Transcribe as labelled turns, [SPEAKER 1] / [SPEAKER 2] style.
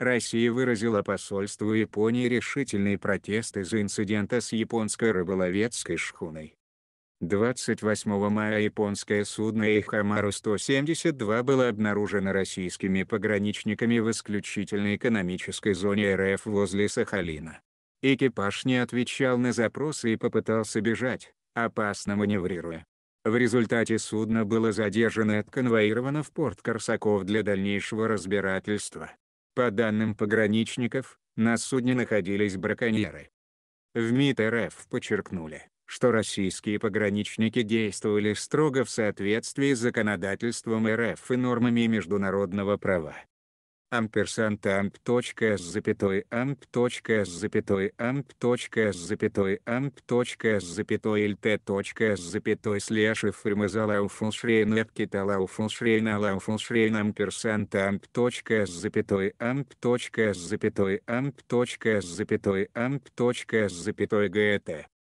[SPEAKER 1] Россия выразила посольству Японии решительные протесты из-за инцидента с японской рыболовецкой шхуной. 28 мая японское судно «Эйхамару-172» было обнаружено российскими пограничниками в исключительной экономической зоне РФ возле Сахалина. Экипаж не отвечал на запросы и попытался бежать, опасно маневрируя. В результате судно было задержано и отконвоировано в порт Корсаков для дальнейшего разбирательства. По данным пограничников, на судне находились браконьеры. В МИД РФ подчеркнули, что российские пограничники действовали строго в соответствии с законодательством РФ и нормами международного права амперсант амп точка с запятой амп точка с запятой амп точка с запятой амп точка с запятой лт точка с запятой слэш и фримезала уфуншрейн эпкита лауфуншрейн алауфуншрейн амперсант амп точка с запятой амп точка с запятой амп точка с запятой амп точка с запятой гт